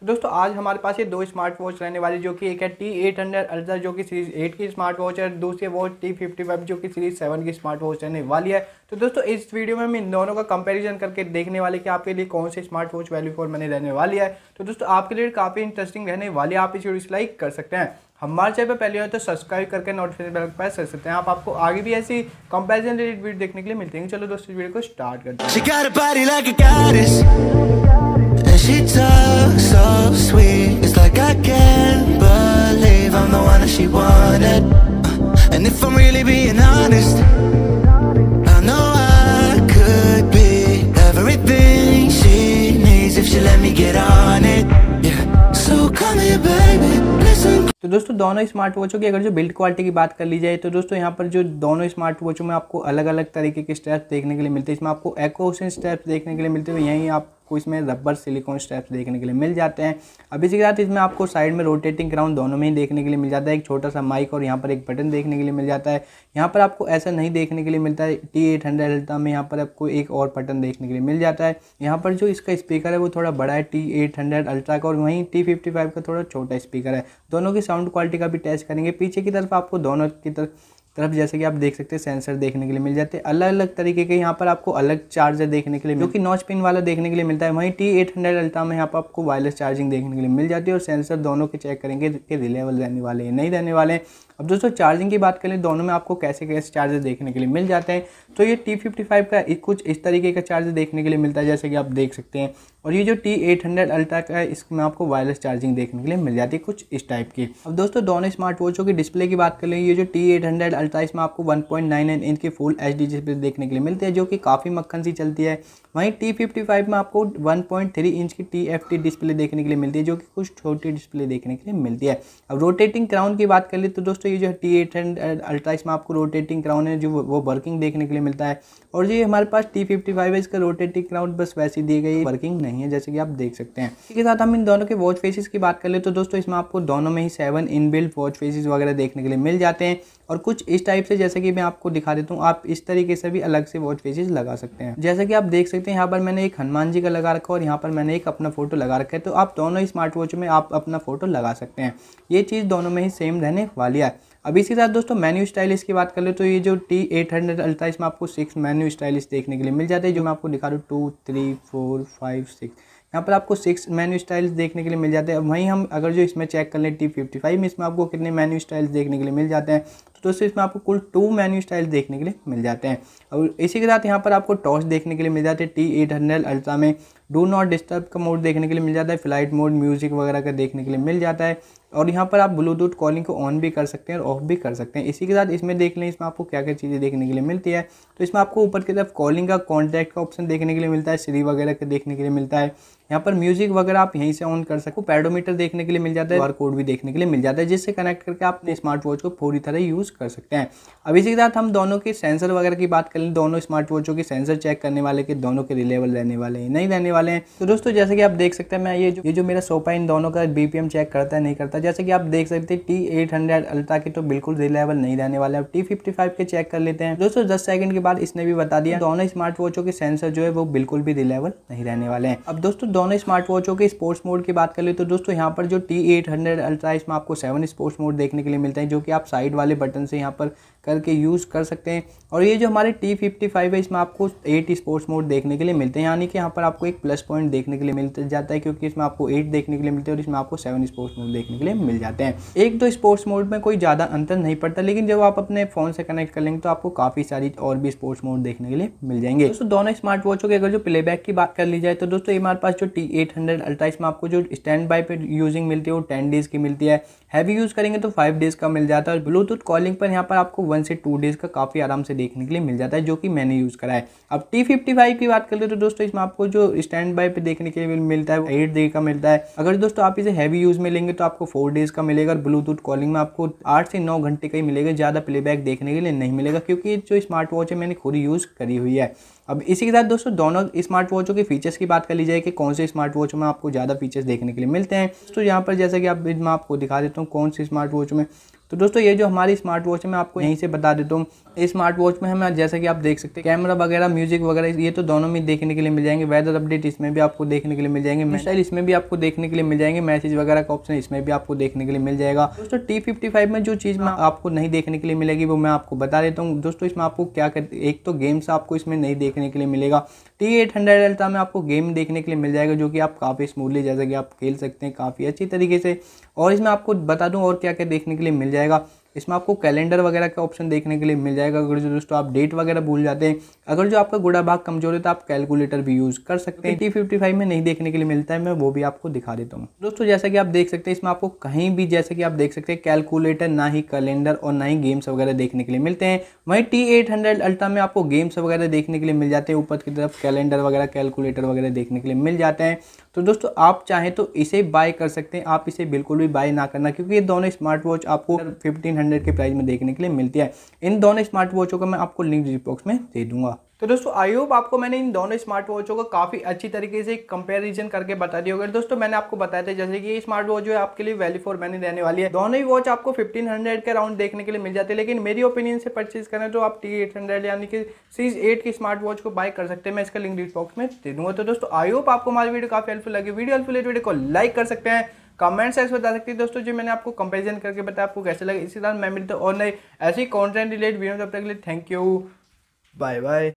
तो दोस्तों आज हमारे पास ये दो स्मार्ट वॉच रहने वाली जो कि एक है टी एट हंड्रेड अल्ट्रा जो कि सीरीज एट की स्मार्ट वॉच है दूसरी वॉच टी फिफ्टी फाइव जो कि सीरीज सेवन की स्मार्ट वॉच रहने वाली है तो दोस्तों इस वीडियो में हम इन दोनों का कंपैरिजन करके देखने वाले कि आपके लिए कौन सी smart watch value for money रहने वाली है तो दोस्तों आपके लिए काफ़ी इंटरेस्टिंग रहने वाली है आप इस वीडियो से लाइक कर सकते हैं हमारे चैनल पर पहले हो तो सब्सक्राइब करके नोटिफिकेशन बेल पर कर सकते हैं आप आपको आगे भी ऐसी कंपैरिजन रिलेटेड वीडियो देखने के लिए मिलते हैं चलो दोस्तों वीडियो को स्टार्ट करते हैं she talks so sweet It's like I can't believe I'm the one that she wanted And if I'm really being honest I know I could be everything she needs If she let me get on it तो दोस्तों दोनों smart वॉचों की अगर जो build quality की बात कर ली जाए तो दोस्तों यहाँ पर जो दोनों स्मार्ट वॉचों में आपको अलग अलग तरीके के स्टेप्स देखने के लिए मिलते हैं इसमें आपको एकोसेंस स्टेप्स देखने के लिए मिलते हैं यहीं आप आपको इसमें रबर सिलिकॉन स्टेप्स देखने के लिए मिल जाते हैं अब इसी के साथ इसमें आपको साइड में रोटेटिंग क्राउन दोनों में ही देखने के लिए मिल जाता है एक छोटा सा माइक और यहाँ पर एक बटन देखने के लिए मिल जाता है यहाँ पर आपको ऐसा नहीं देखने के लिए मिलता है टी एट हंड्रेड में यहाँ पर आपको एक और बटन देखने के लिए मिल जाता है यहाँ पर जो इसका स्पीकर है वो थोड़ा बड़ा है टी एट हंड्रेड अल्ट्रा का और वहीं टी फिफ्टी फाइव का थोड़ा छोटा स्पीकर है दोनों की साउंड क्वालिटी का भी टेस्ट करेंगे पीछे की तरफ आपको दोनों की तरफ तरफ जैसे कि आप देख सकते हैं सेंसर देखने के लिए मिल जाते हैं अलग अलग तरीके के यहाँ पर आपको अलग चार्जर देखने के लिए जो कि नॉच पिन वाला देखने के लिए मिलता है वहीं टी एट हंड्रेड अल्ट्रा में यहाँ पर आपको वायरलेस चार्जिंग देखने के लिए मिल जाती है और सेंसर दोनों के चेक करेंगे कि रिलेबल रहने वाले हैं नहीं रहने वाले हैं अब दोस्तों चार्जिंग की बात करें दोनों में आपको कैसे कैसे चार्जर देखने के लिए मिल जाते हैं तो ये टी फिफ्टी फाइव का कुछ इस तरीके का चार्जर देखने के लिए मिलता है जैसे कि आप देख सकते हैं और ये जो टी एट हंड्रेड अल्ट्रा का है इसमें आपको वायरलेस चार्जिंग देखने के लिए मिल जाती है कुछ इस टाइप की अब दोस्तों दोनों स्मार्ट वॉचों की डिस्प्ले की बात कर लें ये जो टी एट हंड्रेड अल्ट्रा इसमें आपको one point nine nine inch की फुल एच डी डिस्प्ले देखने के लिए मिलती है जो कि काफ़ी मक्खन सी चलती है वहीं टी फिफ्टी फाइव में आपको वन पॉइंट थ्री इंच की टी एफ टी डिस्प्ले देखने के लिए मिलती है जो कि कुछ छोटी डिस्प्ले देखने के लिए मिलती है अब रोटेटिंग क्राउन की बात कर ले तो दोस्तों ये जो है टी एट एंड अल्ट्रा इसमें आपको रोटेटिंग क्राउन है जो वो वर्किंग देखने के लिए मिलता है और जो हमारे पास टी फिफ्टी फाइव है इसका रोटेटिंग क्राउन बस वैसी दी गई वर्किंग नहीं है जैसे कि आप देख सकते हैं इसके साथ हम इन दोनों के वॉच फेसिस की बात कर ले तो दोस्तों इसमें आपको दोनों में ही सेवन इनबिल्ट वॉच फेसिस वगैरह देखने के लिए मिल जाते हैं और कुछ इस टाइप से जैसे कि मैं आपको दिखा देता हूँ आप इस तरीके से भी अलग से वॉच फेसिस लगा सकते हैं जैसे कि आप देख सकते हैं यहाँ पर मैंने एक हनुमान जी का लगा रखा और यहाँ पर मैंने एक अपना फोटो लगा रखा है तो आप दोनों स्मार्ट वॉच में आप अपना फोटो लगा सकते हैं ये चीज़ दोनों में ही सेम रहने वाली है अब इसके साथ दोस्तों मेन्यू स्टाइलिश की बात कर ले तो ये जो टी एट हंड्रेड अल्ट्रा इसमें आपको सिक्स मेन्यू स्टाइलिश देखने के लिए मिल जाते हैं जो मैं आपको दिखा रहा हूँ two three four five six यहाँ पर आपको सिक्स मेन्यू स्टाइल्स देखने के लिए मिल जाते हैं वहीं हम अगर जो इसमें चेक कर लें टी फिफ्टी फाइव इसमें आपको कितने मेन्यू स्टाइल्स देखने के लिए मिल जाते हैं तो दोस्तों इसमें आपको कुल टू मेन्यू स्टाइल्स देखने के लिए मिल जाते हैं और इसी के साथ यहाँ पर आपको टॉर्च देखने के लिए मिल जाते हैं टी एट हंड्रेड अल्ट्रा में डू नॉट डिस्टर्ब का मोड देखने के लिए मिल जाता है फ्लाइट मोड म्यूजिक वगैरह का देखने के लिए मिल जाता है और यहाँ पर आप ब्लूटूथ कॉलिंग को ऑन भी कर सकते हैं और ऑफ भी कर सकते हैं इसी के साथ इसमें देख लें इसमें आपको क्या क्या चीज़ें देखने के लिए मिलती है तो इसमें आपको ऊपर की तरफ कॉलिंग का कॉन्टैक्ट का ऑप्शन देखने के लिए मिलता है सीरी वगैरह का देखने के लिए मिलता है यहाँ पर म्यूजिक वगैरह आप यहीं से ऑन कर सकते हो पैडोमीटर देखने के लिए मिल जाता है बार कोड भी देखने के लिए मिल जाता है जिससे कनेक्ट करके आप अपने स्मार्ट वॉच को पूरी तरह यूज़ कर सकते हैं अब इसी के साथ हम दोनों के सेंसर वगैरह की बात कर लें दोनों स्मार्ट वॉचों के सेंसर चेक करने वाले के दोनों के रिलेबल रहने वाले हैं नहीं रहने वाले वाले हैं तो दोस्तों जैसे कि आप देख सकते हैं मैं ये जो ये जो मेरा सोफा इन दोनों का बीपीएम चेक करता है नहीं करता जैसे कि आप देख सकते हैं टी एट हंड्रेड अल्ट्रा के तो बिल्कुल रिलायबल नहीं रहने वाले अब टी फिफ्टी फाइव के चेक कर लेते हैं दोस्तों दस सेकंड के बाद इसने भी बता दिया दोनों स्मार्ट वॉचों के सेंसर जो है वो बिल्कुल भी रिलायबल नहीं रहने वाले हैं अब दोस्तों दोनों स्मार्ट वॉचों के स्पोर्ट्स मोड की बात कर ले तो दोस्तों यहाँ पर जो टी एट हंड्रेड अल्ट्रा इसमें आपको सेवन स्पोर्ट्स मोड देखने के लिए मिलता है जो कि आप साइड वाले बटन से यहाँ पर करके यूज़ कर सकते हैं और ये जो हमारे टी फिफ्टी फाइव है इसमें आपको एट स्पोर्ट्स मोड देखने के लिए मिलते हैं यानी कि यहाँ पर आपको एक प्लस पॉइंट देखने के लिए मिल जाता है क्योंकि इसमें आपको एट देखने के लिए मिलते हैं और इसमें आपको सेवन स्पोर्ट्स मोड देखने के लिए मिल जाते हैं एक तो स्पोर्ट्स मोड में कोई ज़्यादा अंतर नहीं पड़ता लेकिन जब आप अपने फ़ोन से कनेक्ट कर लेंगे तो आपको काफ़ी सारी और भी स्पोर्ट्स मोड देखने के लिए मिल जाएंगे दोस्तों दोनों स्मार्ट वॉचों के अगर जो प्लेबैक की बात कर ली जाए तो दोस्तों हमारे पास जो टी एट हंड्रेड अल्ट्रा इसमें आपको जो स्टैंड बाई पर यूजिंग मिलती है वो टेन डेज़ की मिलती है हैवी यूज़ करेंगे तो फाइव डेज़ का मिल जाता है और ब्लूटूथ कॉलिंग पर यहाँ पर आपको वन से टू डेज़ का काफ़ी आराम से देखने के लिए मिल जाता है जो कि मैंने यूज़ करा है अब टी फिफ्टी फाइव की बात कर ले तो दोस्तों इसमें आपको जो स्टैंड स्टैंड बाय पे देखने के लिए मिलता है एट डे का मिलता है अगर दोस्तों आप इसे हैवी यूज़ में लेंगे तो आपको फोर डेज़ का मिलेगा और ब्लूटूथ कॉलिंग में आपको आठ से नौ घंटे का ही मिलेगा ज़्यादा प्लेबैक देखने के लिए नहीं मिलेगा क्योंकि जो स्मार्ट वॉच है मैंने खुद यूज़ करी हुई है अब इसी के साथ दोस्तों दोनों स्मार्ट वॉचों के फीचर्स की बात कर ली जाए कि कौन से स्मार्ट वॉच में आपको ज़्यादा फीचर्स देखने के लिए मिलते हैं तो यहाँ पर जैसा कि आप मैं आपको दिखा देता हूँ कौन सी स्मार्ट वॉच में तो दोस्तों ये जो हमारी स्मार्ट वॉच है मैं आपको यहीं से बता देता हूँ स्मार्ट वॉच में हमें जैसा कि आप देख सकते हैं कैमरा वगैरह म्यूजिक वगैरह ये तो दोनों में देखने के लिए मिल जाएंगे वेदर अपडेट इसमें भी आपको देखने के लिए मिल जाएंगे मिसाइल इसमें भी आपको देखने के लिए मिल जाएंगे मैसेज वगैरह का ऑप्शन इसमें भी आपको देखने के लिए मिल जाएगा दोस्तों टी फिफ्टी फाइव में जो चीज़ मैं हाँ। आपको नहीं देखने के लिए मिलेगी वो मैं आपको बता देता हूँ दोस्तों इसमें आपको क्या कर एक तो गेम्स आपको इसमें नहीं देखने देखने के लिए मिलेगा टी एट हंड्रेड अल्ट्रा में आपको गेम देखने के लिए मिल जाएगा जो कि आप काफ़ी स्मूथली जैसे कि आप खेल सकते हैं काफ़ी अच्छी तरीके से और इसमें आपको बता दूँ और क्या क्या देखने के लिए मिल जाएगा इसमें आपको कैलेंडर वगैरह का ऑप्शन देखने के लिए मिल जाएगा अगर जो दोस्तों आप डेट वगैरह भूल जाते हैं अगर जो आपका गुड़ा भाग कमजोर है तो आप कैलकुलेटर भी यूज़ कर सकते हैं टी फिफ्टी फाइव में नहीं देखने के लिए मिलता है मैं वो भी आपको दिखा देता हूँ दोस्तों जैसा कि आप देख सकते हैं इसमें आपको कहीं भी जैसे कि आप देख सकते हैं कैलकुलेटर ना ही कैलेंडर और ना ही गेम्स वगैरह देखने के लिए मिलते हैं वहीं टी एट हंड्रेड अल्ट्रा में आपको गेम्स वगैरह देखने के लिए मिल जाते हैं ऊपर की तरफ कैलेंडर वगैरह कैलकुलेटर वगैरह देखने के लिए मिल जाते हैं तो दोस्तों आप चाहें तो इसे बाय कर सकते हैं आप इसे बिल्कुल भी बाय ना करना क्योंकि ये दोनों स्मार्ट वॉच आपको फिफ्टीन हंड्रेड के प्राइस में देखने के लिए मिलती है इन दोनों स्मार्ट वॉचों का मैं आपको लिंक बॉक्स में दे दूंगा तो दोस्तों आई होप आपको मैंने इन दोनों स्मार्ट वॉचों का काफ़ी अच्छी तरीके से कंपैरिजन करके बता दिया होगा दोस्तों मैंने आपको बताया था जैसे कि ये स्मार्ट वॉच जो है आपके लिए वैल्यू फॉर मैंने रहने वाली है दोनों ही वॉच आपको 1500 के अराउंड देखने के लिए मिल जाती है लेकिन मेरी ओपिनियन से परचेज करें तो आप टी एट हंड्रेड यानी कि सीज एट की स्मार्ट वॉच को बाय कर सकते हैं मैं इसका लिंक डिस्बॉक्स में दे दूंगा तो दोस्तों आई होप आपको हमारी वीडियो काफ़ी हेल्पफुल लगी वीडियो हेल्पफुल वीडियो को लाइक कर सकते हैं कमेंट सेक्स बता सकती है दोस्तों जो मैंने आपको कंपेरिजन करके बताया आपको कैसे लगे इसी तरह मैं मिलते और नहीं ऐसे ही कॉन्टेंट रिलेटेड वीडियो तब तक के लिए थैंक यू बाय बाय